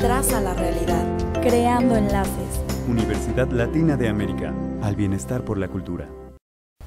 traza la realidad, creando enlaces. Universidad Latina de América, al bienestar por la cultura.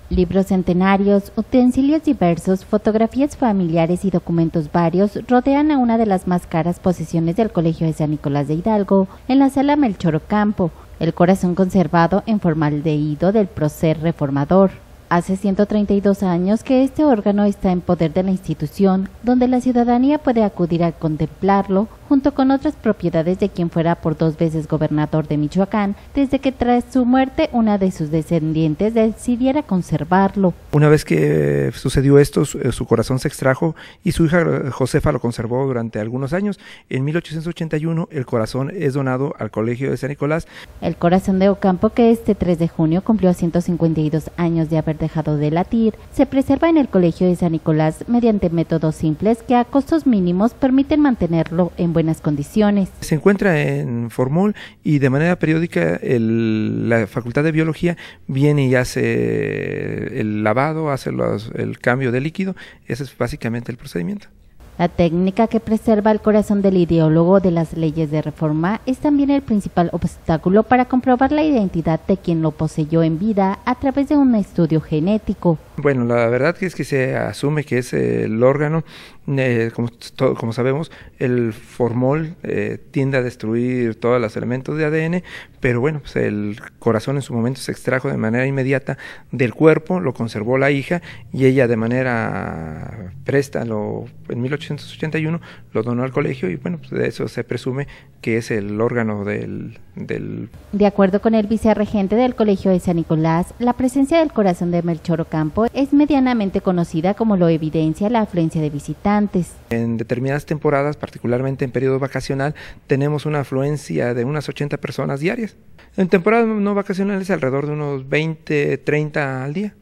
Libros centenarios, utensilios diversos, fotografías familiares y documentos varios rodean a una de las más caras posesiones del Colegio de San Nicolás de Hidalgo, en la sala Melchor Ocampo, el corazón conservado en ido del prócer reformador. Hace 132 años que este órgano está en poder de la institución, donde la ciudadanía puede acudir a contemplarlo, junto con otras propiedades de quien fuera por dos veces gobernador de Michoacán, desde que tras su muerte una de sus descendientes decidiera conservarlo. Una vez que eh, sucedió esto, eh, su corazón se extrajo y su hija eh, Josefa lo conservó durante algunos años. En 1881 el corazón es donado al Colegio de San Nicolás. El corazón de Ocampo, que este 3 de junio cumplió 152 años de haber dejado de latir, se preserva en el Colegio de San Nicolás mediante métodos simples que a costos mínimos permiten mantenerlo en buen condiciones. Se encuentra en Formol y de manera periódica la Facultad de Biología viene y hace el lavado, hace el cambio de líquido. Ese es básicamente el procedimiento. La técnica que preserva el corazón del ideólogo de las leyes de reforma es también el principal obstáculo para comprobar la identidad de quien lo poseyó en vida a través de un estudio genético. Bueno, la verdad es que se asume que es eh, el órgano, eh, como, como, sabemos, el formol eh, tiende a destruir todos los elementos de ADN, pero bueno, pues, el corazón en su momento se extrajo de manera inmediata del cuerpo, lo conservó la hija y ella de manera presta lo, en 1800. 1881, lo donó al colegio y bueno, de eso se presume que es el órgano del, del... De acuerdo con el vicerregente del Colegio de San Nicolás, la presencia del corazón de Melchor Ocampo es medianamente conocida como lo evidencia la afluencia de visitantes. En determinadas temporadas, particularmente en periodo vacacional, tenemos una afluencia de unas 80 personas diarias. En temporadas no vacacionales alrededor de unos 20, 30 al día.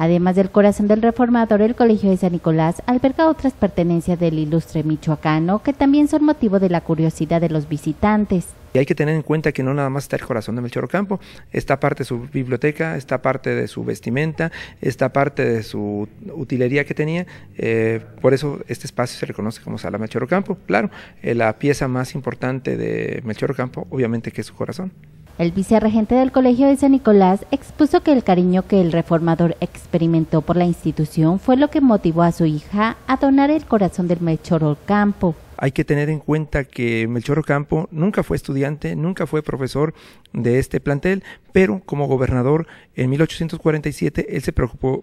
Además del corazón del reformador, el Colegio de San Nicolás alberga otras pertenencias del ilustre michoacano que también son motivo de la curiosidad de los visitantes. hay que tener en cuenta que no nada más está el corazón de Melchor Ocampo, está parte de su biblioteca, está parte de su vestimenta, está parte de su utilería que tenía. Eh, por eso este espacio se reconoce como Sala Melchor Ocampo. Claro, eh, la pieza más importante de Melchor Ocampo, obviamente, que es su corazón. El vicerregente del Colegio de San Nicolás expuso que el cariño que el reformador experimentó por la institución fue lo que motivó a su hija a donar el corazón del Melchor Campo hay que tener en cuenta que Melchor Ocampo nunca fue estudiante, nunca fue profesor de este plantel, pero como gobernador en 1847 él se preocupó,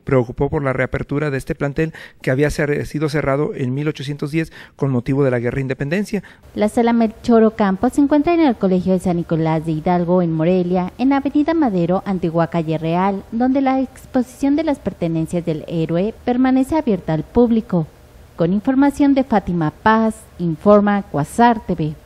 por la reapertura de este plantel que había sido cerrado en 1810 con motivo de la Guerra de Independencia. La sala Melchor Ocampo se encuentra en el Colegio de San Nicolás de Hidalgo en Morelia, en Avenida Madero, antigua calle Real, donde la exposición de las pertenencias del héroe permanece abierta al público. Con información de Fátima Paz, informa Cuasar TV.